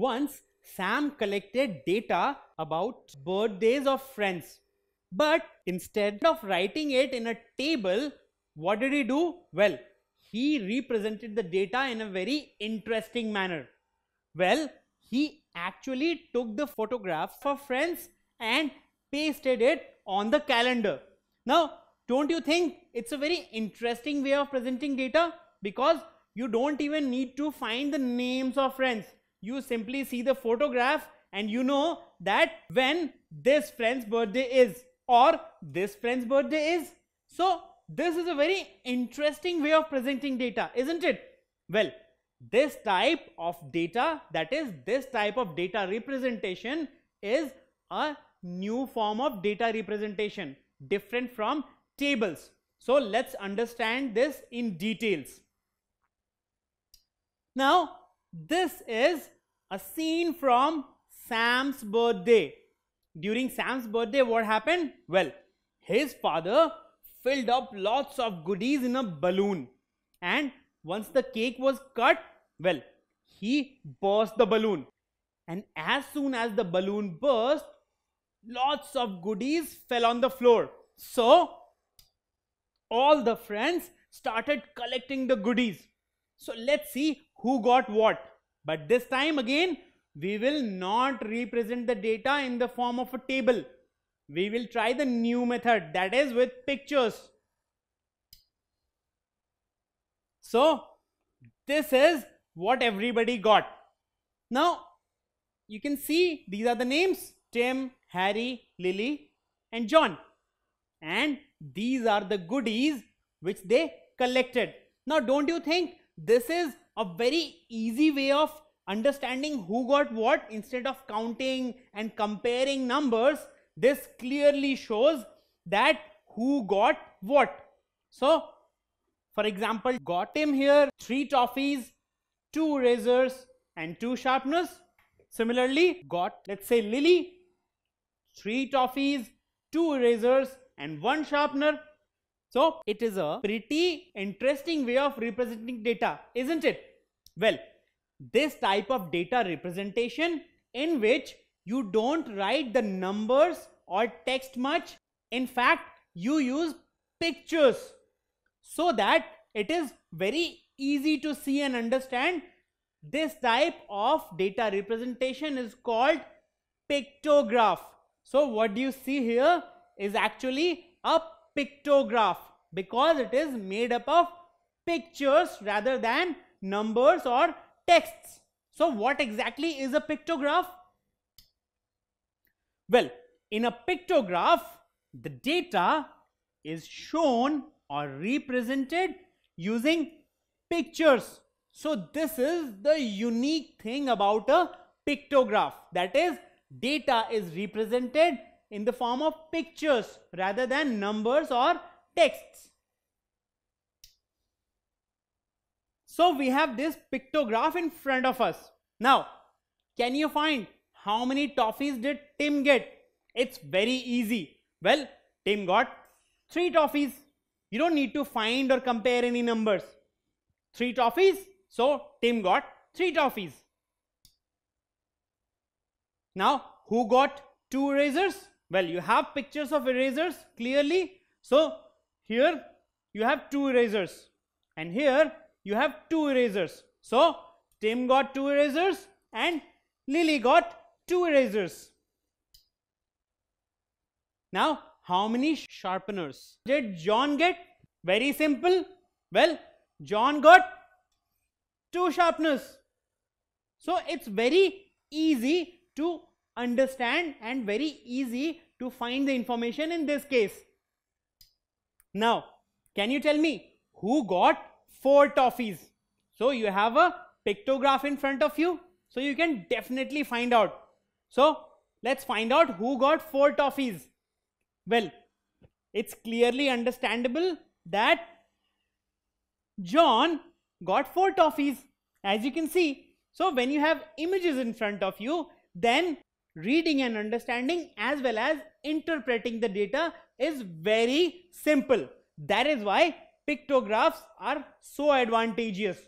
Once, Sam collected data about birthdays of friends. But instead of writing it in a table, what did he do? Well, he represented the data in a very interesting manner. Well, he actually took the photographs of friends and pasted it on the calendar. Now, don't you think it's a very interesting way of presenting data? Because you don't even need to find the names of friends you simply see the photograph and you know that when this friend's birthday is or this friend's birthday is. So this is a very interesting way of presenting data, isn't it? Well, this type of data, that is this type of data representation is a new form of data representation different from tables. So let's understand this in details. Now this is a scene from Sam's birthday. During Sam's birthday, what happened? Well, his father filled up lots of goodies in a balloon. And once the cake was cut, well, he burst the balloon. And as soon as the balloon burst, lots of goodies fell on the floor. So, all the friends started collecting the goodies. So let's see who got what. But this time again, we will not represent the data in the form of a table. We will try the new method that is with pictures. So this is what everybody got. Now you can see these are the names Tim, Harry, Lily and John. And these are the goodies which they collected. Now don't you think this is a very easy way of understanding who got what instead of counting and comparing numbers. This clearly shows that who got what. So, for example, got him here three toffees, two razors, and two sharpeners. Similarly, got let's say Lily three toffees, two razors, and one sharpener. So it is a pretty interesting way of representing data, isn't it? Well, this type of data representation in which you don't write the numbers or text much. In fact, you use pictures so that it is very easy to see and understand. This type of data representation is called pictograph. So what you see here is actually a pictograph because it is made up of pictures rather than numbers or texts. So what exactly is a pictograph? Well, in a pictograph, the data is shown or represented using pictures. So this is the unique thing about a pictograph that is data is represented in the form of pictures rather than numbers or texts. So we have this pictograph in front of us. Now, can you find how many toffees did Tim get? It's very easy. Well, Tim got 3 toffees. You don't need to find or compare any numbers. 3 toffees. So, Tim got 3 toffees. Now, who got 2 razors? Well, you have pictures of erasers clearly. So here you have two erasers and here you have two erasers. So Tim got two erasers and Lily got two erasers. Now, how many sharpeners did John get? Very simple. Well, John got two sharpeners. So it's very easy to understand and very easy to find the information in this case. Now, can you tell me who got four toffees? So you have a pictograph in front of you, so you can definitely find out. So let's find out who got four toffees. Well, it's clearly understandable that John got four toffees as you can see. So when you have images in front of you, then reading and understanding as well as interpreting the data is very simple. That is why pictographs are so advantageous.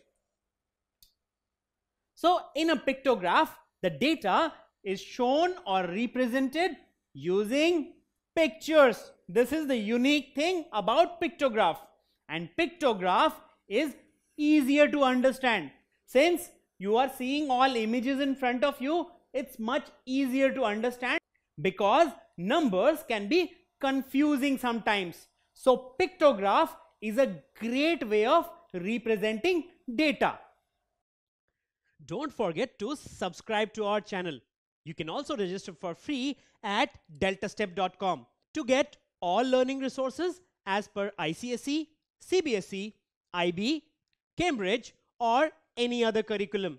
So in a pictograph, the data is shown or represented using pictures. This is the unique thing about pictograph and pictograph is easier to understand since you are seeing all images in front of you it's much easier to understand because numbers can be confusing sometimes. So pictograph is a great way of representing data. Don't forget to subscribe to our channel. You can also register for free at deltastep.com to get all learning resources as per ICSE, CBSE, IB, Cambridge or any other curriculum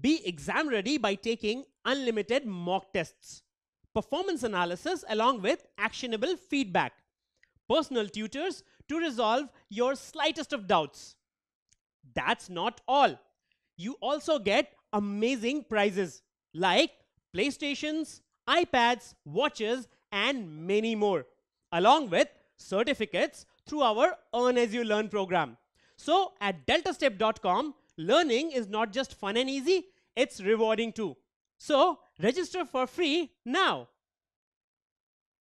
Be exam ready by taking unlimited mock tests, performance analysis along with actionable feedback, personal tutors to resolve your slightest of doubts. That's not all. You also get amazing prizes like PlayStations, iPads, watches, and many more, along with certificates through our Earn As You Learn program. So at deltastep.com, learning is not just fun and easy, it's rewarding too. So register for free now.